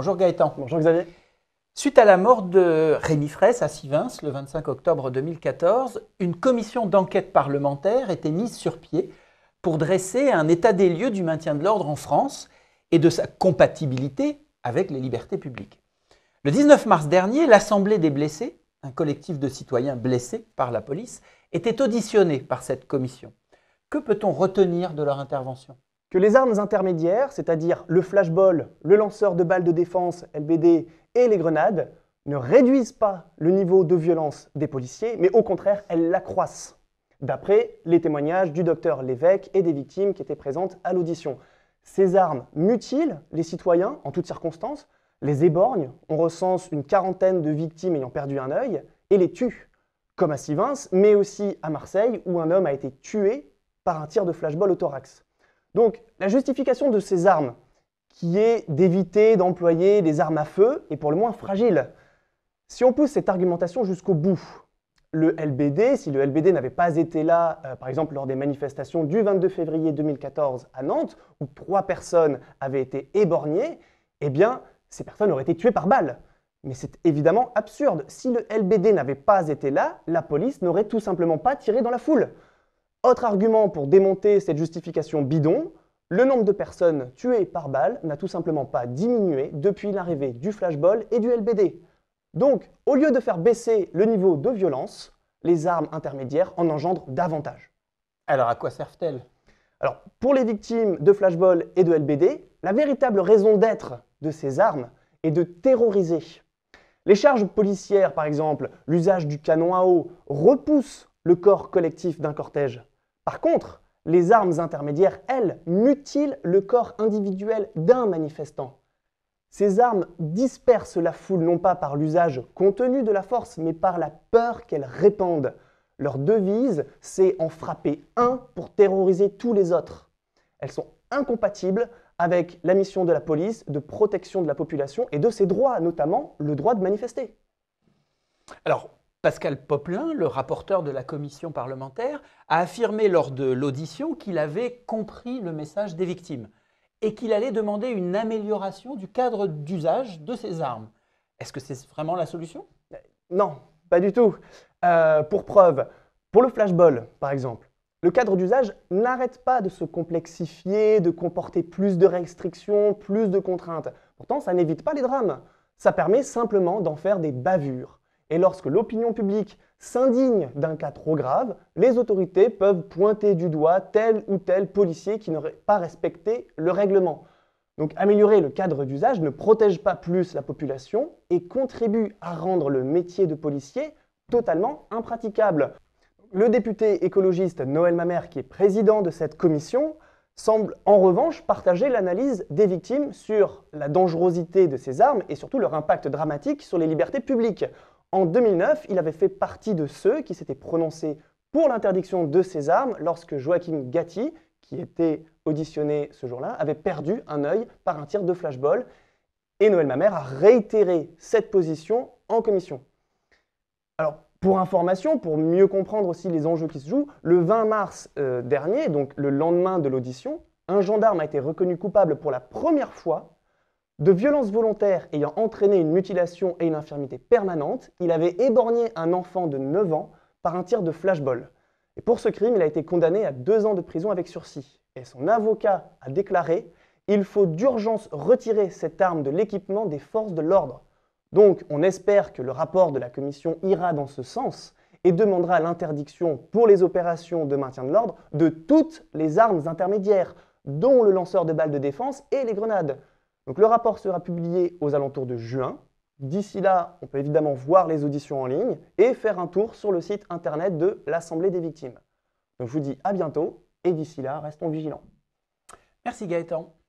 Bonjour Gaëtan. Bonjour Xavier. Suite à la mort de Rémi Fraisse à Sivins le 25 octobre 2014, une commission d'enquête parlementaire était mise sur pied pour dresser un état des lieux du maintien de l'ordre en France et de sa compatibilité avec les libertés publiques. Le 19 mars dernier, l'Assemblée des blessés, un collectif de citoyens blessés par la police, était auditionnée par cette commission. Que peut-on retenir de leur intervention que les armes intermédiaires, c'est-à-dire le flashball, le lanceur de balles de défense, LBD, et les grenades, ne réduisent pas le niveau de violence des policiers, mais au contraire, elles l'accroissent, d'après les témoignages du docteur Lévesque et des victimes qui étaient présentes à l'audition. Ces armes mutilent les citoyens en toutes circonstances, les éborgnent, on recense une quarantaine de victimes ayant perdu un œil, et les tuent, comme à Sivins, mais aussi à Marseille, où un homme a été tué par un tir de flashball au thorax. Donc, la justification de ces armes, qui est d'éviter d'employer des armes à feu, est pour le moins fragile. Si on pousse cette argumentation jusqu'au bout, le LBD, si le LBD n'avait pas été là, euh, par exemple lors des manifestations du 22 février 2014 à Nantes, où trois personnes avaient été éborgnées, eh bien, ces personnes auraient été tuées par balle. Mais c'est évidemment absurde. Si le LBD n'avait pas été là, la police n'aurait tout simplement pas tiré dans la foule. Autre argument pour démonter cette justification bidon, le nombre de personnes tuées par balle n'a tout simplement pas diminué depuis l'arrivée du flashball et du LBD. Donc, au lieu de faire baisser le niveau de violence, les armes intermédiaires en engendrent davantage. Alors à quoi servent-elles Alors, pour les victimes de flashball et de LBD, la véritable raison d'être de ces armes est de terroriser. Les charges policières, par exemple, l'usage du canon à eau, repoussent le corps collectif d'un cortège. Par contre, les armes intermédiaires, elles, mutilent le corps individuel d'un manifestant. Ces armes dispersent la foule non pas par l'usage contenu de la force, mais par la peur qu'elles répandent. Leur devise, c'est en frapper un pour terroriser tous les autres. Elles sont incompatibles avec la mission de la police de protection de la population et de ses droits, notamment le droit de manifester. Alors, Pascal Popelin, le rapporteur de la commission parlementaire, a affirmé lors de l'audition qu'il avait compris le message des victimes et qu'il allait demander une amélioration du cadre d'usage de ces armes. Est-ce que c'est vraiment la solution Non, pas du tout. Euh, pour preuve, pour le flashball, par exemple, le cadre d'usage n'arrête pas de se complexifier, de comporter plus de restrictions, plus de contraintes. Pourtant, ça n'évite pas les drames. Ça permet simplement d'en faire des bavures. Et lorsque l'opinion publique s'indigne d'un cas trop grave, les autorités peuvent pointer du doigt tel ou tel policier qui n'aurait pas respecté le règlement. Donc améliorer le cadre d'usage ne protège pas plus la population et contribue à rendre le métier de policier totalement impraticable. Le député écologiste Noël Mamère, qui est président de cette commission, semble en revanche partager l'analyse des victimes sur la dangerosité de ces armes et surtout leur impact dramatique sur les libertés publiques. En 2009, il avait fait partie de ceux qui s'étaient prononcés pour l'interdiction de ces armes lorsque Joachim Gatti, qui était auditionné ce jour-là, avait perdu un œil par un tir de flashball. Et Noël Mamère a réitéré cette position en commission. Alors, pour information, pour mieux comprendre aussi les enjeux qui se jouent, le 20 mars euh, dernier, donc le lendemain de l'audition, un gendarme a été reconnu coupable pour la première fois de violence volontaire ayant entraîné une mutilation et une infirmité permanente, il avait éborgné un enfant de 9 ans par un tir de flashball. Et pour ce crime, il a été condamné à 2 ans de prison avec sursis. Et son avocat a déclaré Il faut d'urgence retirer cette arme de l'équipement des forces de l'ordre. Donc, on espère que le rapport de la commission ira dans ce sens et demandera l'interdiction pour les opérations de maintien de l'ordre de toutes les armes intermédiaires, dont le lanceur de balles de défense et les grenades. Donc le rapport sera publié aux alentours de juin. D'ici là, on peut évidemment voir les auditions en ligne et faire un tour sur le site internet de l'Assemblée des victimes. Donc je vous dis à bientôt et d'ici là, restons vigilants. Merci Gaëtan.